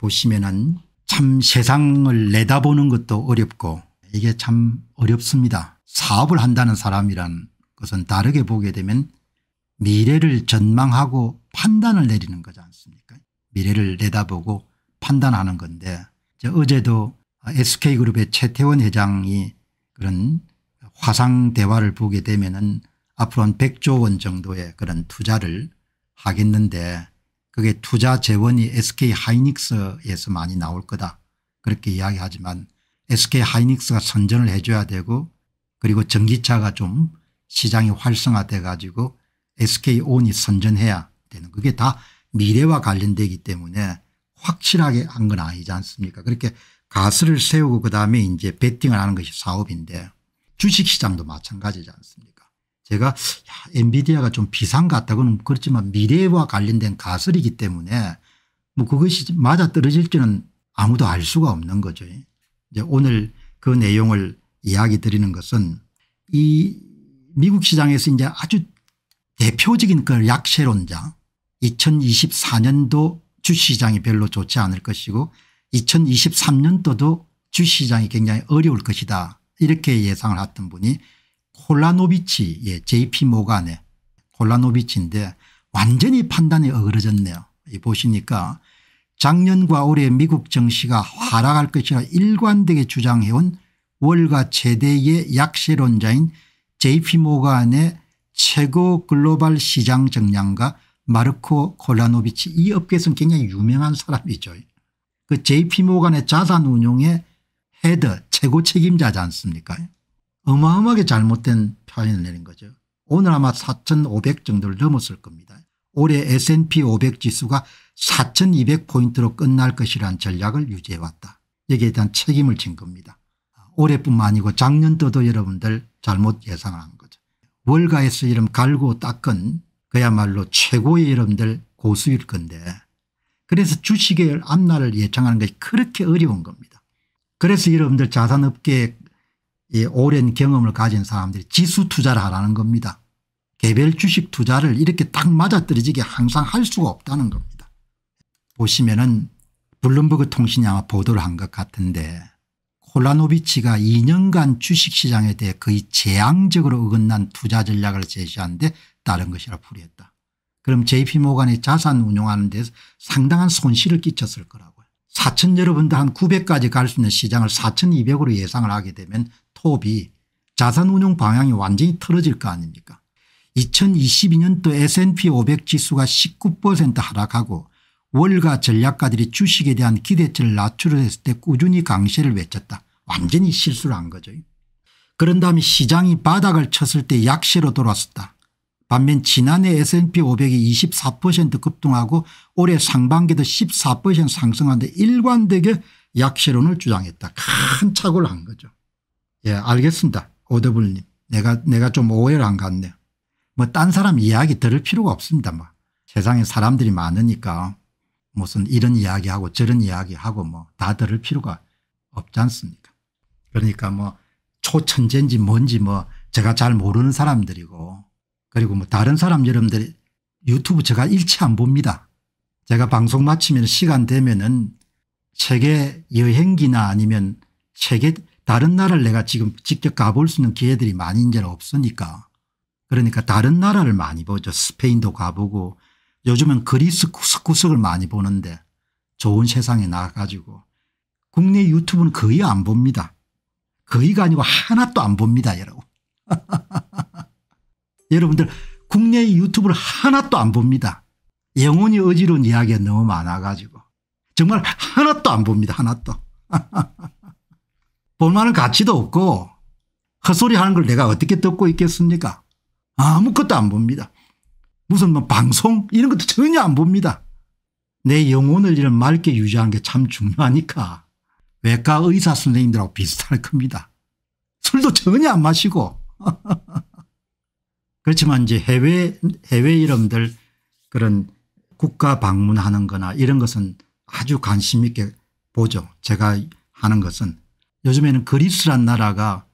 보시면은 참 세상을 내다보는 것도 어렵고 이게 참 어렵습니다. 사업을 한다는 사람이란 것은 다르게 보게 되면 미래를 전망하고 판단을 내리는 거지 않습니까 미래를 내다보고 판단하는 건데 어제도 SK그룹의 최태원 회장이 그런 화상 대화를 보게 되면 은 앞으로 한 100조 원 정도의 그런 투자를 하겠는데 그게 투자 재원이 SK 하이닉스에서 많이 나올 거다 그렇게 이야기하지만 SK 하이닉스가 선전을 해줘야 되고 그리고 전기차가 좀 시장이 활성화돼 가지고 SK온이 선전해야 되는 그게 다 미래와 관련되기 때문에 확실하게 한 건 아니지 않습니까 그렇게 가스를 세우고 그다음에 이제 베팅을 하는 것이 사업인데 주식시장도 마찬가지지 않습니까 제가 야, 엔비디아가 좀 비싼 것 같다고는 그렇지만 미래와 관련된 가설이기 때문에 뭐 그것이 맞아떨어질지는 아무도 알 수가 없는 거죠. 이제 오늘 그 내용을 이야기 드리는 것은 이 미국 시장에서 이제 아주 대표적인 그 약세론자 2024년도 주시장이 별로 좋지 않을 것이고 2023년도도 주시장이 굉장히 어려울 것이다 이렇게 예상을 했던 분이 콜라노비치 예, jp 모간의 콜라노비치인데 완전히 판단이 어그러졌네요. 보시니까 작년과 올해 미국 정시가 하락할 것이라 일관되게 주장해온 월가 최대의 약세론자인 JP모간의 최고 글로벌 시장 정량가 마르코 콜라노비치 이 업계에서는 굉장히 유명한 사람이죠. 그 JP모간의 자산운용의 헤드 최고 책임자지 않습니까 어마어마하게 잘못된 표현을 내린 거죠. 오늘 아마 4,500 정도를 넘었을 겁니다. 올해 S&P 500 지수가 4,200포인트로 끝날 것이라는 전략을 유지해왔다. 여기에 대한 책임을 진 겁니다. 올해뿐만 아니고 작년도도 여러분들 잘못 예상을 한 거죠. 월가에서 이름 갈고 닦은 그야말로 최고의 여러분들 고수일 건데 그래서 주식의 앞날을 예측하는 것이 그렇게 어려운 겁니다. 그래서 여러분들 자산업계에 이 오랜 경험을 가진 사람들이 지수 투자를 하라는 겁니다. 개별 주식 투자를 이렇게 딱 맞아떨어지게 항상 할 수가 없다는 겁니다. 보시면은 블룸버그 통신이 아마 보도를 한 것 같은데 콜라노비치가 2년간 주식시장에 대해 거의 재앙적으로 어긋난 투자 전략을 제시한 데 따른 것이라 풀이했다. 그럼 JP모간이 자산 운용하는 데서 상당한 손실을 끼쳤을 거라고요. 4천여러 번도 한 900까지 갈 수 있는 시장을 4200으로 예상을 하게 되면 스톱이 자산운용 방향이 완전히 틀어질 거 아닙니까 2022년도 S&P 500 지수가 19% 하락하고 월가 전략가들이 주식에 대한 기대치를 낮추려했을 때 꾸준히 강세를 외쳤다. 완전히 실수를 한 거죠. 그런 다음에 시장이 바닥을 쳤을 때 약세로 돌았었다. 반면 지난해 S&P 500이 24% 급등하고 올해 상반기도 14% 상승하는데 일관되게 약세론을 주장했다. 큰 착오를 한 거죠. 예, 알겠습니다. 오더블님. 내가, 내가 좀 오해를 한것 같네요. 뭐딴 사람 이야기 들을 필요가 없습니다. 뭐 세상에 사람들이 많으니까 무슨 이런 이야기하고 저런 이야기하고 뭐 다 들을 필요가 없지 않습니까? 그러니까 뭐 초천재인지 뭔지 뭐 제가 잘 모르는 사람들이고 그리고 뭐 다른 사람 여러분들 유튜브 제가 일치 안 봅니다. 제가 방송 마치면 시간 되면은 세계 여행기나 아니면 세계 다른 나라를 내가 지금 직접 가볼 수 있는 기회들이 많이 이제는 없으니까 그러니까 다른 나라를 많이 보죠. 스페인도 가보고 요즘은 그리스 구석구석을 많이 보는데 좋은 세상에 나가지고 국내 유튜브는 거의 안 봅니다. 거의가 아니고 하나도 안 봅니다 여러분. 여러분들 국내 유튜브를 하나도 안 봅니다. 영혼이 어지러운 이야기가 너무 많아가지고 정말 하나도 안 봅니다 하나도. 볼만한 가치도 없고 헛소리 하는 걸 내가 어떻게 듣고 있겠습니까 아무것도 안 봅니다. 무슨 뭐 방송 이런 것도 전혀 안 봅니다. 내 영혼을 이런 맑게 유지하는 게 참 중요하니까 외과 의사 선생님들하고 비슷할 겁니다. 술도 전혀 안 마시고 그렇지만 이제 해외 해외 이름들 그런 국가 방문하는 거나 이런 것은 아주 관심 있게 보죠. 제가 하는 것은 요즘에는 그리스란 나라가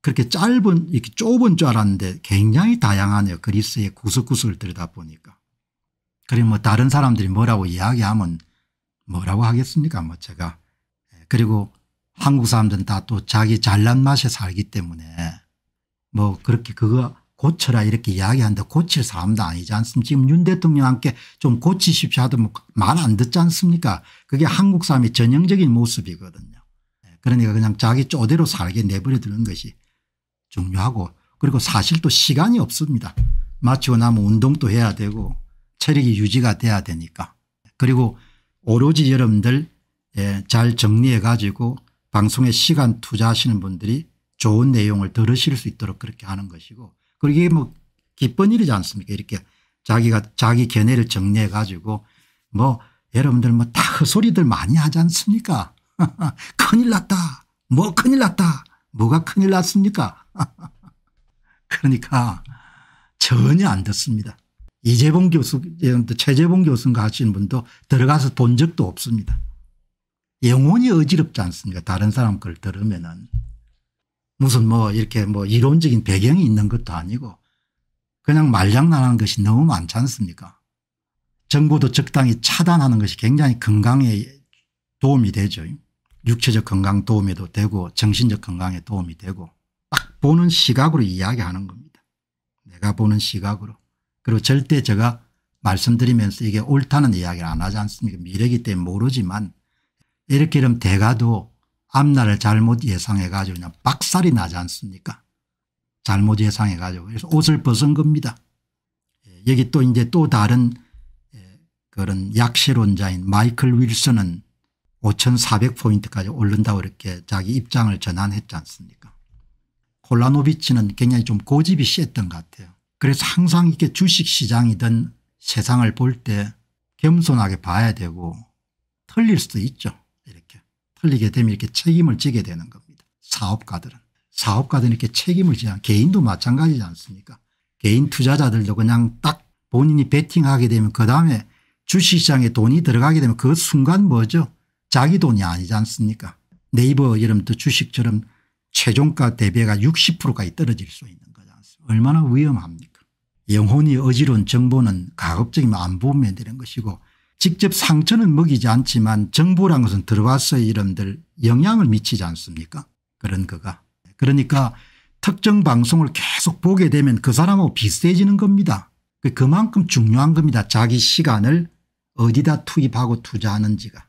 그렇게 짧은 이렇게 좁은 줄 알았는데 굉장히 다양하네요. 그리스의 구석구석을 들여다보니까. 그리고 뭐 다른 사람들이 뭐라고 이야기하면 뭐라고 하겠습니까 뭐 제가. 예, 그리고 한국 사람들은 다 또 자기 잘난 맛에 살기 때문에 뭐 그렇게 그거 고쳐라 이렇게 이야기한다 고칠 사람도 아니지 않습니까 지금 윤 대통령 한테좀 고치십시오 하더면 뭐 말안 듣지 않습니까 그게 한국 사람의 전형적인 모습이거든요. 그러니까 그냥 자기 쪼대로 살게 내버려 두는 것이 중요하고 그리고 사실 또 시간이 없습니다. 마치고 나면 운동도 해야 되고 체력이 유지가 돼야 되니까 그리고 오로지 여러분들 예, 잘 정리해 가지고 방송에 시간 투자하시는 분들이 좋은 내용을 들으실 수 있도록 그렇게 하는 것이고 그게 뭐 기쁜 일이지 않습니까 이렇게 자기가 자기 견해를 정리해 가지고 뭐 여러분들 뭐 다 헛소리들 그 많이 하지 않습니까 큰일 났다. 뭐 큰일 났다. 뭐가 큰일 났습니까? 그러니까 전혀 안 듣습니다. 이재봉 교수, 최재봉 교수인가 하신 분도 들어가서 본 적도 없습니다. 영혼이 어지럽지 않습니까? 다른 사람 걸 들으면은. 무슨 뭐 이렇게 뭐 이론적인 배경이 있는 것도 아니고 그냥 말장난하는 것이 너무 많지 않습니까? 정부도 적당히 차단하는 것이 굉장히 건강에 도움이 되죠. 육체적 건강 도움에도 되고 정신적 건강에 도움이 되고 딱 보는 시각으로 이야기하는 겁니다. 내가 보는 시각으로. 그리고 절대 제가 말씀드리면서 이게 옳다는 이야기를 안 하지 않습니까 미래기 때문에 모르지만 이렇게 이러면 대가도 앞날을 잘못 예상해 가지고 그냥 박살이 나지 않습니까 잘못 예상해 가지고 그래서 옷을 벗은 겁니다. 예, 여기 또 이제 또 다른 예, 그런 약실론자인 마이클 윌슨은 5,400포인트까지 오른다고 이렇게 자기 입장을 전환했지 않습니까 콜라노비치는 굉장히 좀 고집이 셌던 것 같아요. 그래서 항상 이렇게 주식시장이든 세상을 볼 때 겸손하게 봐야 되고 틀릴 수도 있죠. 이렇게 틀리게 되면 이렇게 책임을 지게 되는 겁니다. 사업가들은. 사업가들은 이렇게 책임을 지는 개인도 마찬가지지 않습니까 개인 투자자들도 그냥 딱 본인이 베팅하게 되면 그다음에 주식시장에 돈이 들어가게 되면 그 순간 뭐죠 자기 돈이 아니지 않습니까 네이버 이런 또 주식처럼 최종가 대비가 60%까지 떨어질 수 있는 거지 않습니까 얼마나 위험합니까 영혼이 어지러운 정보는 가급적이면 뭐 안 보면 되는 것이고 직접 상처는 먹이지 않지만 정보란 것은 들어와서 이런들 영향을 미치지 않습니까 그런 거가 그러니까 특정 방송을 계속 보게 되면 그 사람하고 비슷해지는 겁니다 그 그만큼 중요한 겁니다 자기 시간을 어디다 투입하고 투자하는지가